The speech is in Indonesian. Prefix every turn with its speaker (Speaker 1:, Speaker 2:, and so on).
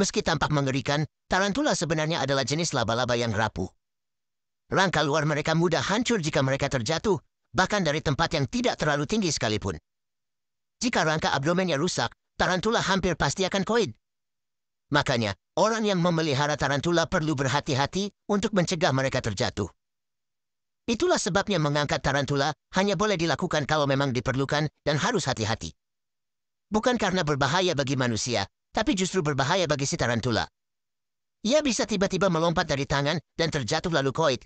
Speaker 1: Meski tampak mengerikan, tarantula sebenarnya adalah jenis laba-laba yang rapuh. Rangka luar mereka mudah hancur jika mereka terjatuh, bahkan dari tempat yang tidak terlalu tinggi sekalipun. Jika rangka abdomennya rusak, tarantula hampir pasti akan koid. Makanya, orang yang memelihara tarantula perlu berhati-hati untuk mencegah mereka terjatuh. Itulah sebabnya mengangkat tarantula hanya boleh dilakukan kalau memang diperlukan dan harus hati-hati. Bukan karena berbahaya bagi manusia, tapi justru berbahaya bagi si tarantula. Ia bisa tiba-tiba melompat dari tangan dan terjatuh lalu koit,